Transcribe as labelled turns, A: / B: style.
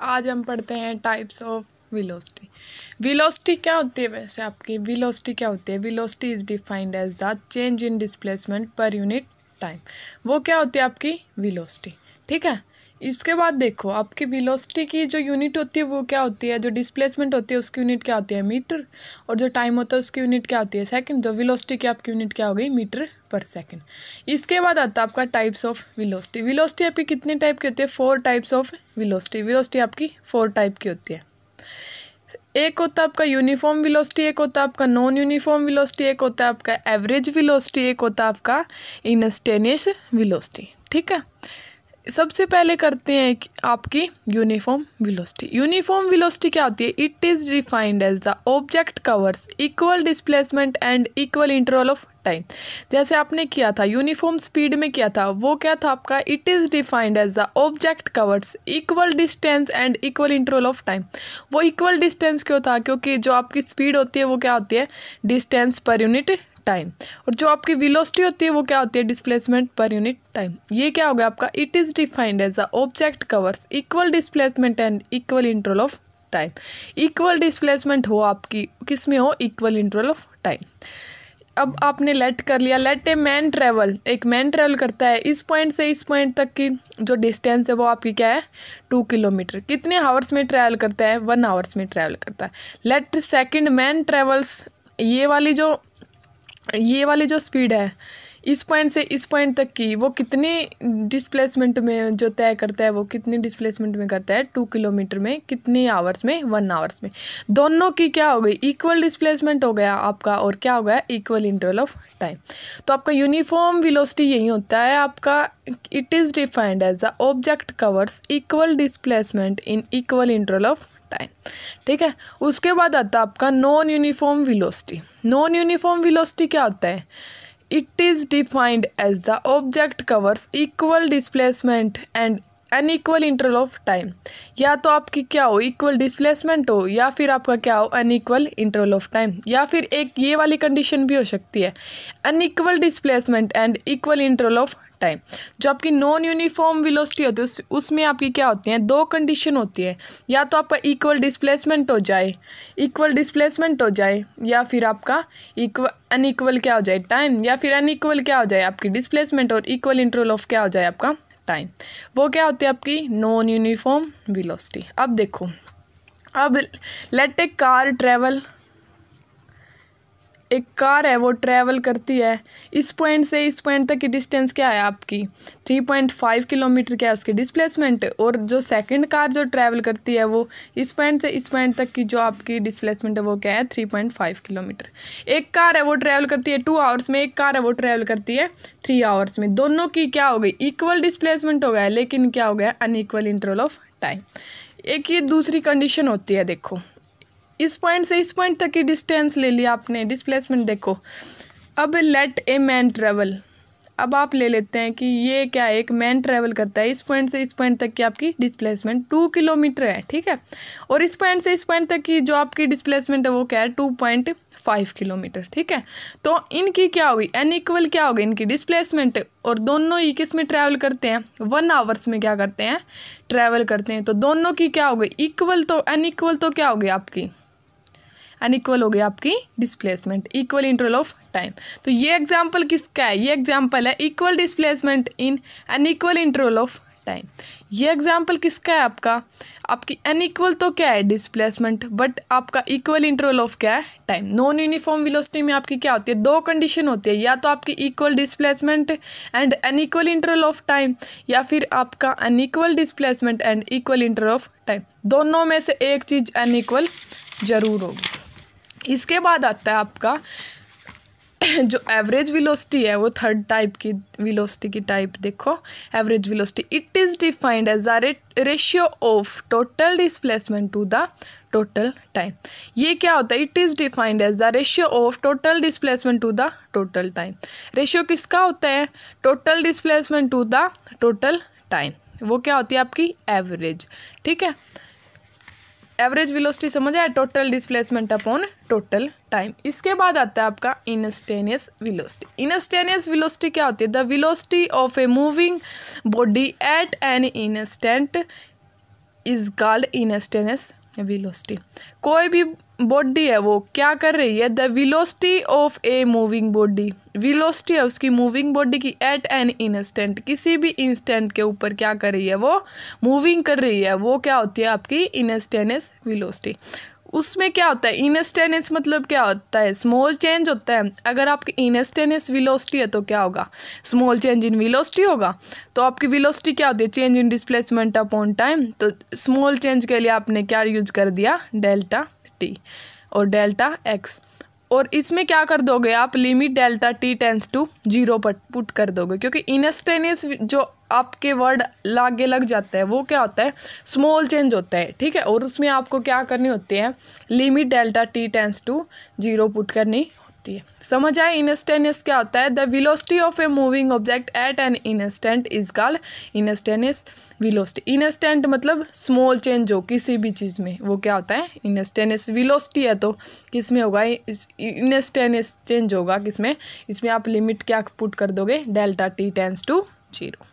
A: आज हम पढ़ते हैं टाइप्स ऑफ विलोस्टी विलोस्टी क्या होती है वैसे आपकी विलोस्टी क्या होती है velocity is defined as the change in displacement per unit time वो क्या होती है आपकी विलोस्टी ठीक है इसके बाद देखो आपकी वेलोसिटी की जो यूनिट होती है वो क्या होती है जो डिस्प्लेसमेंट होती है उसकी यूनिट क्या होती है मीटर और जो टाइम होता है उसकी यूनिट क्या होती है सेकंड जो वेलोसिटी की आपकी यूनिट क्या हो गई मीटर पर सेकंड इसके बाद आता है आपका टाइप्स ऑफ वेलोसिटी वेलोसिटी आपकी कितने टाइप की होती है four types of velocity velocity आपकी फोर टाइप की होती है एक होता है आपका यूनिफॉर्म विलोस्टी एक होता है आपका नॉन यूनिफॉर्म विलोस्टी एक होता है आपका एवरेज विलोस्टी एक होता है आपका इनस्टेनिश विलोस्टी ठीक है सबसे पहले करते हैं आपकी यूनिफॉर्म विलोस्टी यूनिफॉर्म विलोस्टी क्या होती है it is defined as the object covers equal displacement and equal interval of time जैसे आपने किया था यूनिफॉर्म स्पीड में किया था वो क्या था आपका it is defined as the object covers equal distance and equal interval of time वो इक्वल डिस्टेंस क्यों था क्योंकि जो आपकी स्पीड होती है वो क्या होती है डिस्टेंस पर यूनिट टाइम और जो आपकी विलोस्टी होती है वो क्या होती है डिस्प्लेसमेंट पर यूनिट टाइम ये क्या हो गया आपका it is defined as a object covers equal displacement and equal interval of time equal displacement हो आपकी किस में हो इक्वल इंटरवल ऑफ टाइम अब आपने लेट कर लिया लेट ए मैन ट्रेवल एक मैन ट्रेवल करता है इस पॉइंट से इस पॉइंट तक की जो डिस्टेंस है वो आपकी क्या है टू किलोमीटर कितने आवर्स में ट्रैवल करता है वन आवर्स में ट्रैवल करता है लेट सेकंड मैन ट्रेवल्स ये वाली जो ये वाली जो स्पीड है इस पॉइंट से इस पॉइंट तक की वो कितनी डिस्प्लेसमेंट में जो तय करता है वो कितनी डिस्प्लेसमेंट में करता है टू किलोमीटर में कितनी आवर्स में वन आवर्स में दोनों की क्या हो गई इक्वल डिस्प्लेसमेंट हो गया आपका और क्या हो गया इक्वल इंटरवल ऑफ टाइम तो आपका यूनिफॉर्म विलोसिटी यही होता है आपका it is defined as a object covers equal displacement in equal interval of सकता है ठीक है उसके बाद आता है आपका non uniform velocity non uniform velocity क्या होता है it is defined as the object covers equal displacement and unequal interval of time या तो आपकी क्या हो इक्वल डिस्प्लेसमेंट हो या फिर आपका क्या हो unequal interval of time या फिर एक ये वाली कंडीशन भी हो सकती है unequal displacement and equal interval of time जो आपकी नॉन यूनिफॉर्म विलोसिटी होती है उसमें आपकी क्या होती हैं दो कंडीशन होती है या तो आपका इक्वल डिस्प्लेसमेंट हो जाए इक्वल डिस्प्लेसमेंट हो जाए या फिर आपका इक्वल क्या हो जाए टाइम या फिर अन इक्वल क्या हो जाए आपकी डिस्प्लेसमेंट और इक्वल इंटरवल ऑफ क्या हो जाए आपका टाइम वो क्या होती है आपकी नॉन यूनिफॉर्म विलोसिटी अब देखो अब लेट ए कार ट्रेवल एक कार है वो ट्रैवल करती है इस पॉइंट से इस पॉइंट तक की डिस्टेंस क्या है आपकी थ्री पॉइंट फाइव किलोमीटर क्या है उसकी डिस्प्लेसमेंट और जो सेकंड कार जो ट्रैवल करती है वो इस पॉइंट से इस पॉइंट तक की जो आपकी डिस्प्लेसमेंट है वो क्या है थ्री पॉइंट फाइव किलोमीटर एक कार है वो ट्रैवल करती है टू आवर्स में एक कार है वो ट्रैवल करती है थ्री आवर्स में दोनों की क्या हो गई इक्वल डिस्प्लेसमेंट हो गया लेकिन क्या हो गया अनईक्वल इंटरवल ऑफ टाइम एक ये दूसरी कंडीशन होती है देखो इस पॉइंट से इस पॉइंट तक की डिस्टेंस ले लिया आपने डिस्प्लेसमेंट देखो अब लेट ए मैन ट्रेवल अब आप ले लेते हैं कि ये क्या एक मैन ट्रैवल करता है इस पॉइंट से इस पॉइंट तक की आपकी डिस्प्लेसमेंट टू किलोमीटर है ठीक है और इस पॉइंट से इस पॉइंट तक की जो आपकी डिस्प्लेसमेंट है वो क्या है टू पॉइंट फाइव किलोमीटर ठीक है तो इनकी क्या हुई एन इक्वल क्या होगी इनकी डिस्प्लेसमेंट और दोनों ही किस में ट्रैवल करते हैं वन आवर्स में क्या करते हैं ट्रैवल करते हैं तो दोनों की क्या होगी इक्वल तो अन इक्वल तो क्या होगी आपकी अनइक्वल हो गया आपकी displacement equal interval of time तो ये एग्जाम्पल किसका है ये एग्जाम्पल है equal displacement in unequal interval of time ये एग्जाम्पल किसका है आपका आपकी अनइक्वल तो क्या है डिस्प्लेसमेंट बट आपका इक्वल इंटरवल ऑफ क्या है टाइम नॉन यूनिफॉर्म वेलोसिटी में आपकी क्या होती है दो कंडीशन होती है या तो आपकी equal displacement and unequal interval of time या फिर आपका unequal displacement and equal interval of time दोनों में से एक चीज़ अनइक्वल जरूर होगी इसके बाद आता है आपका जो एवरेज विलोसिटी है वो थर्ड टाइप की विलोसिटी की टाइप देखो average velocity it is defined as a ratio of total displacement to the total time ये क्या होता है it is defined as the ratio of total displacement to the total time ratio किसका होता है total displacement to the total time वो क्या होती है आपकी एवरेज ठीक है एवरेज वेलोसिटी समझ आया total displacement upon total time इसके बाद आता है आपका इनस्टेनियस विलोस्टी इनस्टेनियस विलोस्टी क्या होती है the velocity of a moving body at an instant is called instantaneous velocity कोई भी बॉडी है वो क्या कर रही है the velocity of a moving body velocity है उसकी मूविंग बॉडी की एट एन इंस्टेंट किसी भी इंस्टेंट के ऊपर क्या कर रही है वो मूविंग कर रही है वो क्या होती है आपकी इंस्टेनियस वेलोसिटी उसमें क्या होता है इनस्टेनिस मतलब क्या होता है स्मॉल चेंज होता है अगर आपकी इनस्टेनिस विलोस्टी है तो क्या होगा स्मॉल चेंज इन विलोस्टी होगा तो आपकी विलोस्टी क्या होती है change in displacement upon time तो स्मॉल चेंज के लिए आपने क्या यूज कर दिया डेल्टा टी और डेल्टा एक्स और इसमें क्या कर दोगे आप limit delta T tends to zero पर पुट कर दोगे क्योंकि इनस्टेनियस जो आपके वर्ड लागे लग जाते हैं वो क्या होता है स्मॉल चेंज होता है ठीक है और उसमें आपको क्या करनी होती है limit delta T tends to zero put करनी सकती है समझ आए इनस्टेनियस क्या होता है the velocity of a moving object at an instant is called instantaneous velocity instant मतलब स्मॉल चेंज हो किसी भी चीज़ में वो क्या होता है इनस्टेनियस विलोस्टी है तो किस में होगा इनस्टेनियस चेंज होगा किस में इसमें आप लिमिट क्या पुट कर दोगे delta T tends to zero